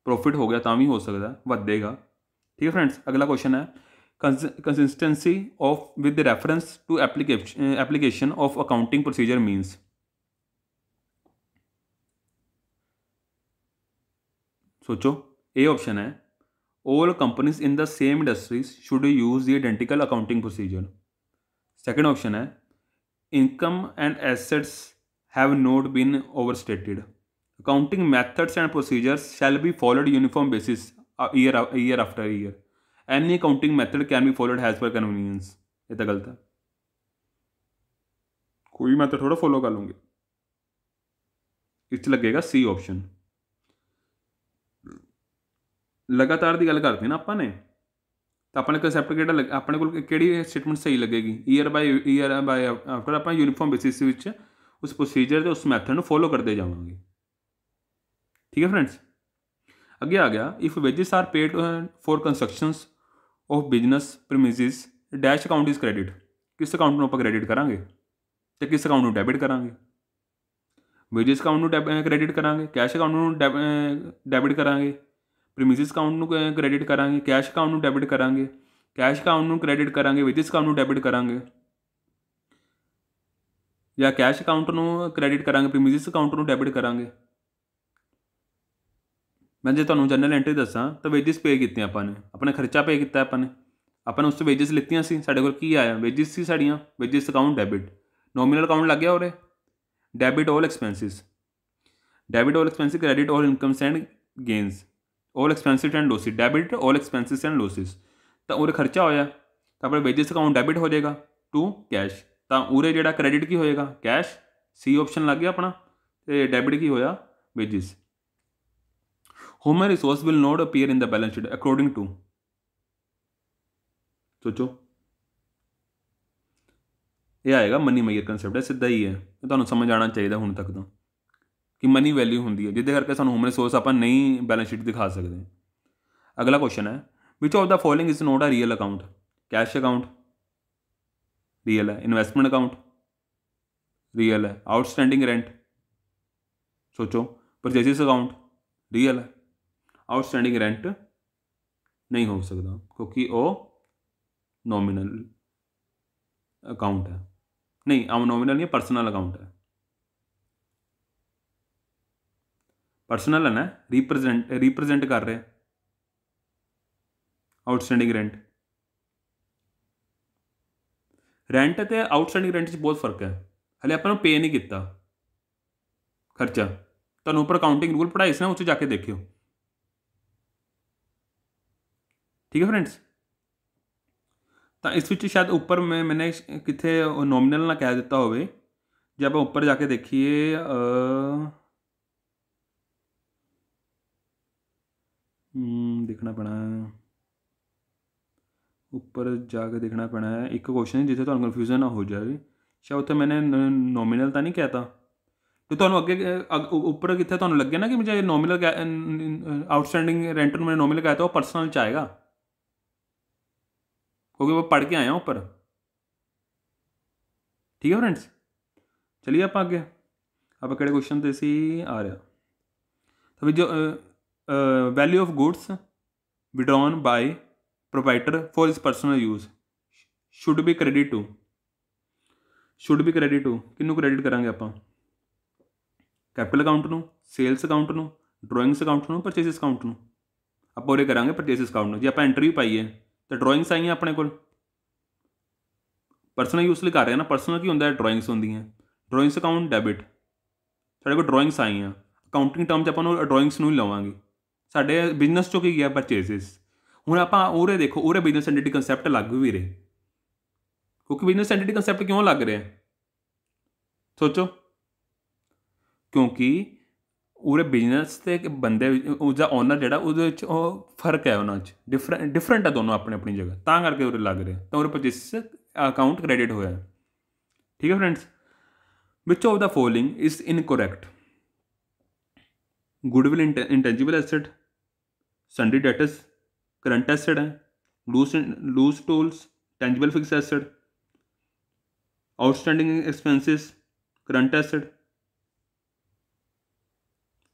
प्रॉफिट हो गया तभी हो सकता है वेगा ठीक है फ्रेंड्स अगला क्वेश्चन है consistency of with reference to application application of accounting procedure means सोचो ए ऑप्शन है all companies in the same industries should use the identical accounting procedure second option है income and assets have not been overstated accounting methods and procedures shall be followed uniform basis year year after year any accounting method can be followed as per convenience ये तो गलत है कोई method थोड़ा follow कर लूँगी इस लगेगा सी ऑप्शन ਲਗਾਤਾਰ ਦੀ ਗੱਲ ਕਰਦੇ ਨਾ ਆਪਾਂ ਨੇ ਤਾਂ ਆਪਣੇ ਕਨਸੈਪਟ ਕਿਹੜਾ ਆਪਣੇ ਕੋਲ ਕਿਹੜੀ ਸਟੇਟਮੈਂਟ ਸਹੀ ਲੱਗੇਗੀ year by year by after ਆਪਾਂ ਯੂਨੀਫਾਰਮ ਬੇਸਿਸ ਵਿੱਚ ਉਸ ਪ੍ਰੋਸੀਜਰ ਤੇ ਉਸ ਮੈਥਡ ਨੂੰ ਫੋਲੋ ਕਰਦੇ ਜਾਵਾਂਗੇ ठीक है फ्रेंड्स आगे आ गया if wages are paid for construction of business premises dash account is credit किस अकाउंट ਨੂੰ ਆਪਾਂ ਕ੍ਰੈਡਿਟ ਕਰਾਂਗੇ ਤੇ ਕਿਸ ਅਕਾਊਂਟ ਨੂੰ ਡੈਬਿਟ ਕਰਾਂਗੇ ਵੇਜਸ ਅਕਾਊਂਟ ਨੂੰ ਕ੍ਰੈਡਿਟ ਕਰਾਂਗੇ ਕੈਸ਼ ਅਕਾਊਂਟ ਨੂੰ ਡੈਬਿਟ ਕਰਾਂਗੇ ਪ੍ਰੀਮਿਸਿਸ ਅਕਾਊਂਟ ਨੂੰ ਕ੍ਰੈਡਿਟ ਕਰਾਂਗੇ ਕੈਸ਼ ਅਕਾਊਂਟ ਨੂੰ ਡੈਬਿਟ ਕਰਾਂਗੇ ਕੈਸ਼ ਅਕਾਊਂਟ ਨੂੰ ਕ੍ਰੈਡਿਟ ਕਰਾਂਗੇ ਵੇਜਸ ਅਕਾਊਂਟ ਨੂੰ ਡੈਬਿਟ ਕਰਾਂਗੇ ਜਾਂ ਕੈਸ਼ ਅਕਾਊਂਟ ਨੂੰ ਕ੍ਰੈਡਿਟ ਕਰਾਂਗੇ ਪ੍ਰੀਮਿਸਿਸ ਅਕਾਊਂਟ ਨੂੰ ਡੈਬਿਟ ਕਰਾਂਗੇ ਮੈਂ ਜੇ ਤੁਹਾਨੂੰ ਜਨਰਲ ਐਂਟਰੀ ਦੱਸਾਂ ਤਾਂ ਵੇਜਸ ਪੇ ਕੀਤੇ ਆਪਾਂ ਨੇ ਆਪਣੇ ਖਰਚਾ ਪੇ ਕੀਤਾ ਆਪਾਂ ਨੇ ਆਪਾਂ ਨੇ ਉਸ ਤੋਂ ਵੇਜਸ ਲਿੱਤੀਆਂ ਸੀ ਸਾਡੇ ਕੋਲ ਕੀ ਆਇਆ ਵੇਜਸ ਸੀ ਸਾਡੀਆਂ wages account debit nominal account ਲੱਗਿਆ ਹੋਰੇ debit 올 expenses debit 올 expenses credit 올 income and gains all expenses and losses debit all expenses and losses ਤਾਂ ਉਹਦੇ ਖਰਚਾ ਹੋਇਆ ਤਾਂ ਆਪਣੇ ਵੇਜਸ ਅਕਾਊਂਟ ਡੈਬਿਟ ਹੋ ਜਾਏਗਾ ਟੂ ਕੈਸ਼ ਤਾਂ ਉਰੇ ਜਿਹੜਾ ਕ੍ਰੈਡਿਟ ਕੀ ਹੋਏਗਾ ਕੈਸ਼ ਸੀ ਆਪਸ਼ਨ ਲੱਗ ਗਿਆ ਆਪਣਾ ਤੇ ਡੈਬਿਟ ਕੀ ਹੋਇਆ wages human resource will not appear in the balance sheet according to ਸੋਚੋ ਇਹ ਆਏਗਾ ਮਨੀ ਮਈਰ ਕਨਸੈਪਟ ਹੈ ਸਿੱਧਾ ਹੀ ਹੈ ਤੁਹਾਨੂੰ ਸਮਝ ਆਣਾ ਚਾਹੀਦਾ ਹੁਣ ਤੱਕ ਤਾਂ ਕਿ ਮਨੀ ਵੈਲਿਊ ਹੁੰਦੀ ਹੈ ਜਿਹਦੇ ਕਰਕੇ ਸਾਨੂੰ ਹਿਊਮਨ ਰਿਸੋਰਸ ਆਪਾਂ ਨਹੀਂ ਬੈਲੈਂਸ ਸ਼ੀਟ ਦਿਖਾ ਸਕਦੇ ਅਗਲਾ ਕੁਐਸਚਨ ਹੈ which of the following is not a real account cash account real ਹੈ ਇਨਵੈਸਟਮੈਂਟ ਅਕਾਊਂਟ ਰੀਅਲ है आउटस्टैंडिंग रेंट सोचो परचेजिस अकाउंट रियल है आउटस्टैंडिंग रेंट नहीं हो सकता क्योंकि वो नॉमिनल अकाउंट है नहीं नॉमिनल नहीं पर्सनल अकाउंट है पर्सनल है ना रिप्रेजेंट रिप्रेजेंट कर रहे हैं आउटस्टैंडिंग रेंट ਰੈਂਟ ਤੇ ਆਊਟਸਟੈਂਡਿੰਗ ਰੈਂਟ 'ਚ ਬਹੁਤ ਫਰਕ ਹੈ ਹਲੇ ਆਪਾਂ ਨੂੰ ਪੇ ਨਹੀਂ ਕੀਤਾ ਖਰਚਾ ਤੁਹਾਨੂੰ ਉੱਪਰ ਅਕਾਊਂਟਿੰਗ ਰੂਲ ਪੜਾਈ ਸੀ ਨਾ ਉੱਥੇ ਜਾ ਕੇ ਦੇਖਿਓ ठीक है फ्रेंड्स ਤਾਂ ਇਸ ਵਿੱਚ ਸ਼ਾਇਦ ਉੱਪਰ ਮੈਂ ਮੈਨੇ ਕਿੱਥੇ ਨੋਮੀਨਲ ਨਾ ਕਹਿ ਦਿੱਤਾ ਹੋਵੇ ਜੇ ਆਪਾਂ ਉੱਪਰ ਜਾ ਕੇ ਦੇਖੀਏ ਅ हम्म, देखना पैना उपर जाके देखना पैना है एक क्वेश्चन जित्थै थुहानूं कन्फ्यूजन ना हो जाए अच्छा उत्तर मैंने नॉमिनल तो नहीं कहता तो अगे अग्गें उपर कितने थुहानूं लगे ना कि मुझे नॉमिनल आउटस्टैंडिंग रेंट मैंने नॉमिनल कहता था वो परसनल च आएगा क्योंकि वो पढ़ के आया उपर ठीक है फ्रेंड्स चलिए आप अगे आप कि क्वेश्चन ते सी आ रहा तो जो value of goods withdrawn by proprietor for is personal use should be credit to should be credit ਹੋ ਕਿਹਨੂੰ ਕ੍ਰੈਡਿਟ ਕਰਾਂਗੇ ਆਪਾਂ ਕੈਪੀਟਲ ਅਕਾਊਂਟ ਨੂੰ ਸੇਲਸ ਅਕਾਊਂਟ ਨੂੰ ਡਰਾਇੰਗਸ ਅਕਾਊਂਟ ਨੂੰ ਪਰਚੇਸਿਸ ਅਕਾਊਂਟ ਨੂੰ ਆਪਾਂ ਉਹਦੇ ਕਰਾਂਗੇ ਪਰਚੇਸਿਸ ਅਕਾਊਂਟ ਨੂੰ ਜੇ ਆਪਾਂ ਐਂਟਰੀ ਪਾਈ ਹੈ ਤਾਂ ਡਰਾਇੰਗਸ ਆਈਆਂ ਆਪਣੇ ਕੋਲ ਪਰਸਨਲ ਯੂਸ ਲਈ ਕਰ ਰਹੇ ਨਾ ਪਰਸਨਲ ਕੀ ਹੁੰਦਾ ਹੈ ਡਰਾਇੰਗਸ ਹੁੰਦੀਆਂ ਡਰਾਇੰਗਸ ਅਕਾਊਂਟ ਡੈਬਿਟ ਸਾਡੇ ਕੋਲ ਡਰਾਇੰਗਸ ਆਈਆਂ ਅਕਾਊਂਟਿੰਗ ਟਰਮ 'ਚ ਆਪਾਂ ਨੂੰ ਡਰਾਇੰਗਸ ਨੂੰ ਹੀ ਲਵਾਂਗੇ ਸਾਡੇ ਬਿਜ਼ਨਸ ਚੋਂ ਕੀ ਗਿਆ ਪਰਚੇਸਸ ਹੁਣ ਆਪਾਂ ਉਹਰੇ ਦੇਖੋ ਉਹਰੇ ਬਿਜ਼ਨਸ ਐਂਟੀਟੀ ਕਨਸੈਪਟ ਲੱਗ ਵੀ ਰਿਹਾ ਕਿਉਂਕਿ ਬਿਜ਼ਨਸ ਐਂਟੀਟੀ ਕਨਸੈਪਟ ਕਿਉਂ ਲੱਗ ਰਿਹਾ ਸੋਚੋ ਕਿਉਂਕਿ ਉਹਰੇ ਬਿਜ਼ਨਸ ਤੇ ਇੱਕ ਬੰਦੇ ਉਹਦਾ ਓਨਰ ਜਿਹੜਾ ਉਹਦੇ ਵਿੱਚ ਉਹ ਫਰਕ ਹੈ ਉਹਨਾਂ 'ਚ ਡਿਫਰੈਂਟ ਡਿਫਰੈਂਟ ਹੈ ਦੋਨੋਂ ਆਪਣੀ ਆਪਣੀ ਜਗ੍ਹਾ ਤਾਂ ਕਰਕੇ ਉਹਰੇ ਲੱਗ ਰਿਹਾ ਤਾਂ ਉਹਰੇ ਪਰਚੇਸ ਅਕਾਊਂਟ ਕ੍ਰੈਡਿਟ ਹੋਇਆ ਠੀਕ ਹੈ friends which of the following is incorrect goodwill intangible asset debtors current asset है loose loose tools tangible fix asset outstanding expenses current asset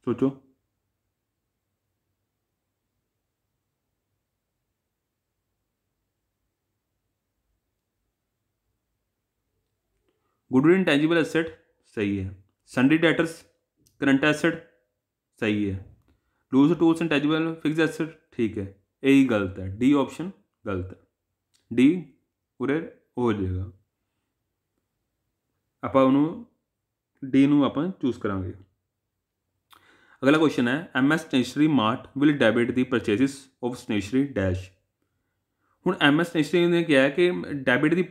सोचो गुडविल टेंजिबल एसेट सही है संडी डेटर्स करंट एसेट सही है loose tools and tangible fix asset ठीक है ए ही गलत है डी ऑप्शन गलत है डी पूरे हो जाएगा ਆਪਾਂ ਉਹਨੂੰ ਡੀ ਨੂੰ ਆਪਾਂ ਚੂਜ਼ ਕਰਾਂਗੇ ਅਗਲਾ ਕੁਐਸਚਨ ਹੈ M S stationery mart will debit the purchases of stationery dash ਹੁਣ ਐਮ ਐਸ ਸਟੇਸ਼ਨਰੀ ਨੇ ਕਿਹਾ ਕਿ ਡੈਬਿਟ ਦੀ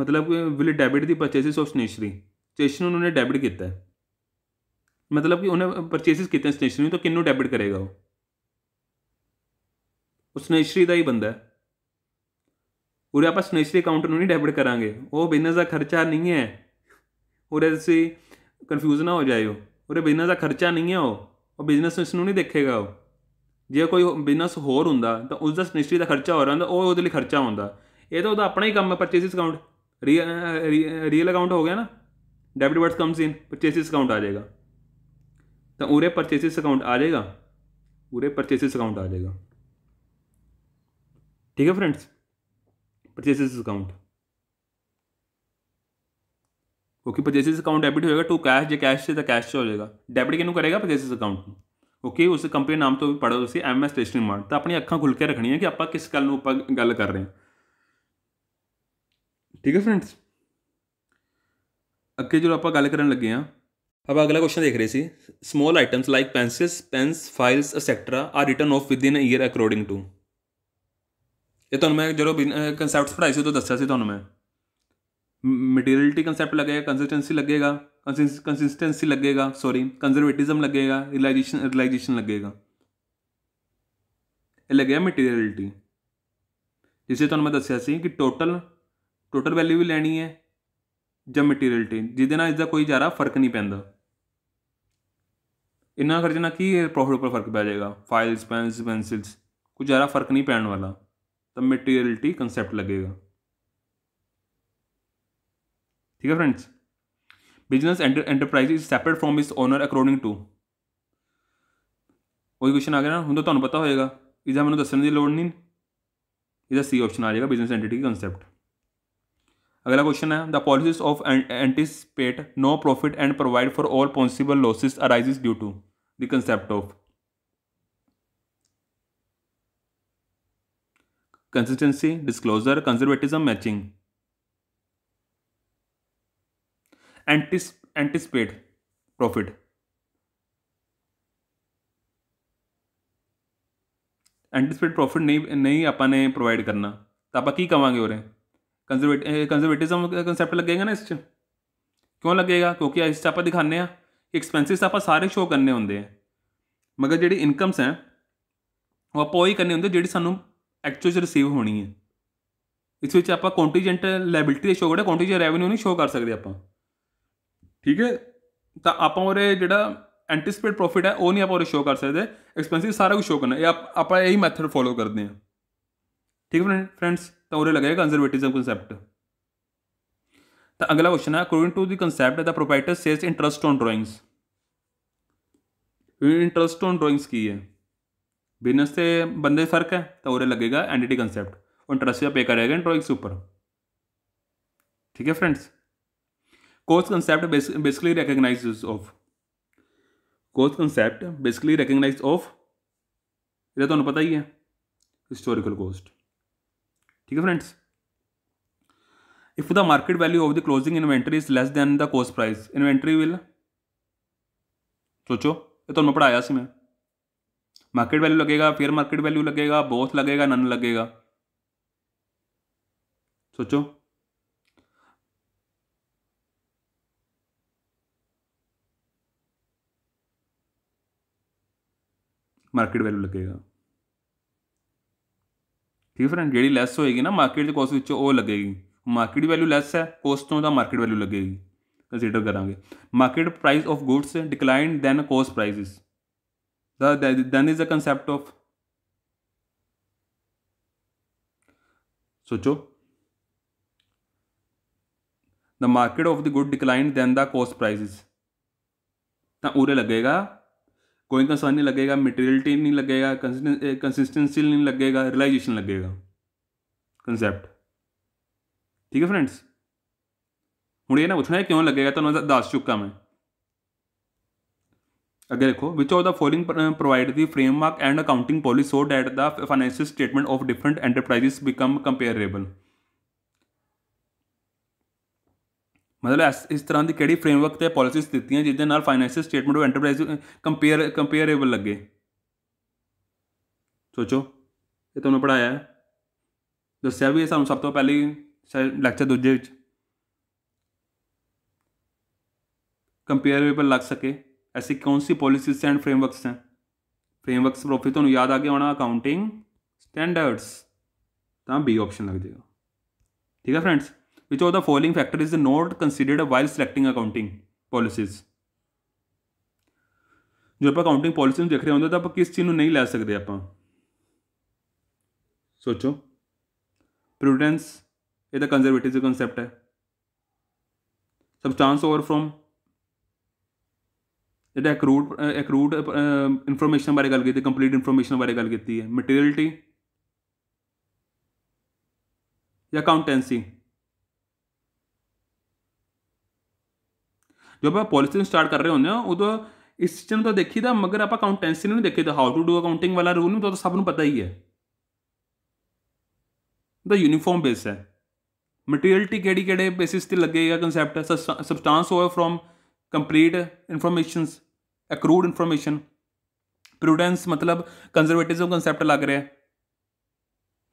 ਮਤਲਬ will debit the purchases of stationery station ਉਹਨਾਂ ਨੇ ਡੈਬਿਟ ਕੀਤਾ ਹੈ ਮਤਲਬ ਕਿ ਉਹਨੇ ਪਰਚੇਸਿਸ ਕੀਤੇ ਸਟੇਸ਼ਨਰੀ ਤੋਂ ਕਿੰਨੂੰ ਡੈਬਿਟ ਕਰੇਗਾ ਉਹ ਉਹ ਸਟੇਸ਼ਨਰੀ ਦਾ ਹੀ ਬੰਦਾ ਹੈ ਉਰੇ ਆਪਾਂ ਸਟੇਸ਼ਨਰੀ ਅਕਾਊਂਟ ਨੂੰ ਨਹੀਂ ਡੈਬਿਟ ਕਰਾਂਗੇ ਉਹ ਬਿਜ਼ਨਸ ਦਾ ਖਰਚਾ ਨਹੀਂ ਹੈ ਉਰੇ ਤੁਸੀਂ ਕਨਫਿਊਜ਼ ਨਾ ਹੋ ਜਾਇਓ ਉਰੇ ਬਿਜ਼ਨਸ ਦਾ ਖਰਚਾ ਨਹੀਂ ਹੈ ਉਹ ਉਹ ਬਿਜ਼ਨਸ ਇਸ ਨੂੰ ਨਹੀਂ ਦੇਖੇਗਾ ਉਹ ਜੇ ਕੋਈ ਬਿਜ਼ਨਸ ਹੋਰ ਹੁੰਦਾ ਤਾਂ ਉਸ ਦਾ ਸਟੇਸ਼ਨਰੀ ਦਾ ਖਰਚਾ ਹੋ ਰਿਹਾ ਹੁੰਦਾ ਉਹ ਉਹਦੇ ਲਈ ਖਰਚਾ ਹੁੰਦਾ ਇਹ ਤਾਂ ਉਹਦਾ ਆਪਣਾ ਹੀ ਕੰਮ ਹੈ ਪਰਚੇਸਿਸ ਅਕਾਊਂਟ ਰੀਅਲ ਅਕਾਊਂਟ ਹੋ ਗਿਆ ਨਾ debit words comes in purchases account ਆ ਜਾਏਗਾ तो उरे परचेसिस अकाउंट आ जाएगा उरे परचेसिस अकाउंट आ जाएगा ठीक है friends purchases account okay purchases account debit होएगा टू तो कैश जो कैश से तो कैश से हो जाएगा डेबिट किनू करेगा परचेसिस अकाउंट ओके उस कंपनी नाम तो भी पढ़ो ਤੁਸੀਂ ਐਮ ਐਸ ਸਟੇਸ਼ਨਰੀ ਮਾਰਟ ਤਾਂ ਆਪਣੀ ਅੱਖਾਂ ਖੁੱਲ ਕੇ ਰੱਖਣੀਆਂ ਕਿ ਆਪਾਂ आप ਗੱਲ ਨੂੰ ਆਪਾਂ ਗੱਲ ਕਰ ਰਹੇ ਹਾਂ ਠੀਕ ਹੈ ਫਰੈਂਡਸ ਅੱਗੇ ਜਦੋਂ ਆਪਾਂ ਗੱਲ ਕਰਨ ਲੱਗੇ अब अगला क्वेश्चन देख रहे सी small items like pencils pens files etcetera are written off with in year according to ये तो मैं जो कंसैप्ट पढ़ाए थे तो दसा से मैं मटीरियलिटी कंसैप्ट लगेगा कंसिस्टेंसी लगेगा कंसिस्टेंसी लगेगा सॉरी कंजर्वेटिज्म लगेगा रिलाइजेशन रिलाइजेशन लगेगा ਇਹ ਲੱਗਿਆ ਮਟੀਰੀਅਲਿਟੀ ਜਿਸੇ ਤੁਹਾਨੂੰ ਮੈਂ ਦੱਸਿਆ ਸੀ ਕਿ टोटल ਟੋਟਲ ਵੈਲਿਊ ਵੀ ਲੈਣੀ ਹੈ ਜਾਂ ਮਟੀਰੀਅਲਿਟੀ ਜਿਹਦੇ ਨਾਲ ਇਸ ਦਾ ਕੋਈ ਜ਼ਿਆਦਾ ਫਰਕ ਨਹੀਂ ਪੈਂਦਾ इन्ना खर्चे ना कि प्रॉफिट उपर फर्क पै जाएगा फाइल्स पेंस पेंसिल्स कुछ ज़्यादा फर्क नहीं पैन वाला तो मटीरियलिटी कंसैप्ट लगेगा ठीक है friends business enterprise is separate from is owner according to वही क्वेश्चन आ गया ना हम तो तुम्हें पता होगा इसका मैंने दसने की लड़ नहीं इसका सी ऑप्शन आ जाएगा बिजनेस एंटिटी कंसैप्ट अगला क्वेश्चन है the policies of anticipate no profit and provide for all possible losses arises due to the concept of consistency, disclosure, conservatism, matching. Antis anticipate profit. Anticipate profit नहीं नहीं आपने provide करना तो आप की कहेंगे और कंजरवेट कंजरवेटिज्म कंसैप्ट लगेगा ना इस क्यों लगेगा क्योंकि इस आप दिखाने हैं ਐਕਸਪੈਂਸਿਸ ਤਾਂ ਆਪਾਂ ਸਾਰੇ ਸ਼ੋ ਕਰਨੇ ਹੁੰਦੇ ਆ ਮਗਰ ਜਿਹੜੀ ਇਨਕਮਸ ਹੈ ਉਹ ਆਪਾਂ ਉਹੀ ਕਰਨੇ ਹੁੰਦੇ ਜਿਹੜੀ ਸਾਨੂੰ ਐਕਚੁਅਲ ਰਿਸੀਵ ਹੋਣੀ ਹੈ ਇਸ ਵਿੱਚ ਆਪਾਂ ਕੰਟੀਜੈਂਟ ਦੇ ਸ਼ੋ ਕਰਦੇ ਕੰਟੀਜੈਂਟ ਰੈਵਨਿਊ ਨਹੀਂ ਸ਼ੋ ਕਰ ਸਕਦੇ ਆਪਾਂ ਠੀਕ ਹੈ ਤਾਂ ਆਪਾਂ ਉਹਰੇ ਜਿਹੜਾ ਐਂਟੀਸਪੇਟ ਪ੍ਰੋਫਿਟ ਹੈ ਉਹ ਨਹੀਂ ਆਪਾਂ ਉਹ ਸ਼ੋ ਕਰ ਸਕਦੇ ਐਕਸਪੈਂਸਿਸ ਸਾਰਾ ਕੁਝ ਸ਼ੋ ਕਰਨਾ ਇਹ ਆਪਾਂ ਇਹੀ ਮੈਥਡ ਫੋਲੋ ਕਰਦੇ ਆ ਠੀਕ ਹੈ ਫਰੈਂਡਸ ਤਾਂ ਉਹਰੇ ਲੱਗੇਗਾ ਕੰਜ਼ਰਵੇਟਿਜ਼ਮ ਕਨਸੈਪਟ तो अगला क्वेश्चन है according to the concept the proprietor says interest on drawings interest on drawings की है बिजनेस से बंदे फर्क है तो और लगेगा एंटिटी कंसेप्ट और इंटरेस्ट पे करेगा ड्राइंग्स ऊपर ठीक है friends course concept basically recognise of course concept basically recognise of ये तो पता ही है हिस्टोरिकल कोस्ट ठीक है friends if the market value of the closing inventory is less than the cost price inventory will सोचो ये तो हमने पढ़ाया इसमें मार्केट वैल्यू लगेगा फेयर मार्केट वैल्यू लगेगा बोथ लगेगा नन लगेगा सोचो मार्केट वैल्यू लगेगा ठीक है फ्रेंड जी लैस होएगी ना मार्केट के कॉस्ट विच वो लगेगी मार्केट वैल्यू लैस है कोस्ट तो मार्केट वैल्यू लगेगी कंसीडर करा market price of goods decline than cost price than is the concept of सोचो the market of the good decline than the cost price तो उ लगेगा कोई कंसर्न नहीं लगेगा मटेरियलिटी नहीं लगेगा कंसिस्टेंसी नहीं लगेगा रिलाइजेशन लगेगा कंसैप्ट ठीक है फ्रेंड्स हूँ ये ना पूछना क्यों लगेगा तो दस चुका मैं अगर देखो which of the following provide the framework and accounting policy so that the financial statement of different enterprises become comparable मतलब इस तरह की कड़ी फ्रेमवर्क से पॉलिसी दिखती हैं जिदे financial statement of enterprise compare comparable लगे सोचो ये तुमने तो पढ़ाया दस्या भी सू सब तो पहली ਲੈਕਚਰ ਦੂਜੇ ਵਿੱਚ ਕੰਪੇਅਰੇਬਲ ਲੱਗ ਸਕੇ ਐਸੀ ਕੌਣ ਸੀ ਪਾਲਿਸੀਜ਼ ਐਂਡ ਫਰੇਮਵਰਕਸ ਹਨ ਫਰੇਮਵਰਕਸ ਪ੍ਰੋਫੀ ਤੁਹਾਨੂੰ ਯਾਦ ਆ ਗਿਆ ਹੋਣਾ ਅਕਾਊਂਟਿੰਗ ਸਟੈਂਡਰਡਸ ਤਾਂ ਬੀ ਆਪਸ਼ਨ ਲੱਗ ਜਾਏਗਾ ਠੀਕ ਹੈ friends which of the following factor is not considered while selecting accounting policies ਜੋ ਆਪਾਂ ਅਕਾਊਂਟਿੰਗ ਪਾਲਿਸੀ ਨੂੰ ਦੇਖ ਰਹੇ ਹੁੰਦੇ ਤਾਂ ਆਪਾਂ ਕਿਸ ਚੀਜ਼ ਨੂੰ ਨਹੀਂ ਲੈ ਸਕਦੇ ਆਪਾਂ ਸੋਚੋ ਪ੍ਰੂਡੈਂਸ ये द कंजर्वेटिव जो कंसेप्ट है सब्सटेंस ओवर फ्रॉम ਜਿਹੜਾ ਅਕਰੂਡ ਅਕਰੂਡ ਇਨਫੋਰਮੇਸ਼ਨ ਬਾਰੇ ਗੱਲ ਕੀਤੀ ਕੰਪਲੀਟ ਇਨਫੋਰਮੇਸ਼ਨ ਬਾਰੇ ਗੱਲ ਕੀਤੀ ਹੈ ਮਟੀਰੀਅਲਟੀ ਜਾਂ ਅਕਾਊਂਟੈਂਸੀ ਜੋ ਆਪਾਂ ਪਾਲਿਸੀ ਨੂੰ ਸਟਾਰਟ ਕਰ ਰਹੇ ਹੁੰਦੇ ਹਾਂ ਉਦੋਂ ਇਸ ਚੀਜ਼ ਨੂੰ ਤਾਂ ਦੇਖੀਦਾ ਮਗਰ ਆਪਾਂ ਅਕਾਊਂਟੈਂਸੀ ਨੂੰ ਨਹੀਂ ਦੇਖੀਦਾ ਹਾਊ ਟੂ ਡੂ ਅਕਾਊਂਟਿੰਗ ਵਾਲਾ ਰੂਲ ਨੂੰ ਤਾਂ ਸਭ ਨੂੰ ਪਤਾ ਹੀ ਹੈ ਦਾ ਯੂਨੀਫਾਰਮ ਬੇਸ ਹੈ ਮਟੀਰੀਅਲ केड़ी ਕਿਹੜੀ बेसिस से लगेगा कंसैप्ट सबसटांस हो from complete complete informations accrued prudence मतलब कंजर्वेटिज्म कंसैप्ट लग रहा है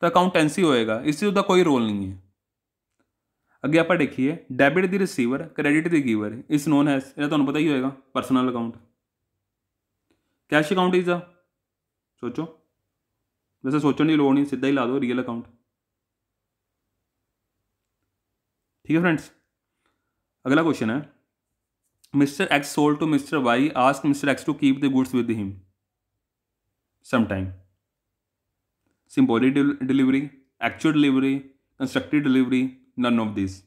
तो अकाउंटेंसी होएगा इस चीज़ कोई रोल नहीं है अगे आप देखिए debit the receiver credit the giver is known has ये तो पता ही होएगा personal account cash account is a सोचो वैसे सोचने की लड़ नहीं सीधा ही ला दो रियल अकाउंट ठीक है फ्रेंड्स अगला क्वेश्चन है Mister X sold to Mister Y ask Mister X to keep the goods with him sometime symbolic delivery actual delivery constructive delivery none of this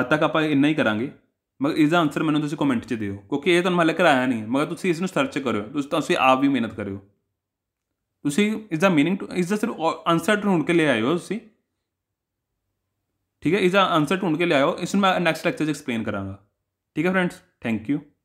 ਅੱਜ ਤੱਕ ਆਪਾਂ ਇੰਨਾ ਹੀ ਕਰਾਂਗੇ ਮਗਰ ਇਸ ਦਾ ਆਨਸਰ ਮੈਨੂੰ ਤੁਸੀਂ ਕਮੈਂਟ 'ਚ ਦਿਓ ਕਿਉਂਕਿ ਇਹ ਤੁਹਾਨੂੰ ਹਲੇ ਕਰਾਇਆ ਨਹੀਂ ਮਗਰ ਤੁਸੀਂ ਇਸ ਨੂੰ ਸਰਚ ਕਰਿਓ ਤੁਸੀਂ ਤੁਸੀਂ ਆਪ ਵੀ ਮਿਹਨਤ ਕਰਿਓ ਤੁਸੀਂ ਇਸ ਦਾ मीनिंग ਇਸ ਦਾ ਸਿਰਫ ਆਨਸਰ ਢੂੰਡ ਕੇ ਲੈ ਆਇਓ ਤੁਸੀਂ ठीक है इसका आंसर ढूंढ के ले आओ इसमें मैं नेक्स्ट लेक्चर एक्सप्लेन कराँगा ठीक है फ्रेंड्स थैंक यू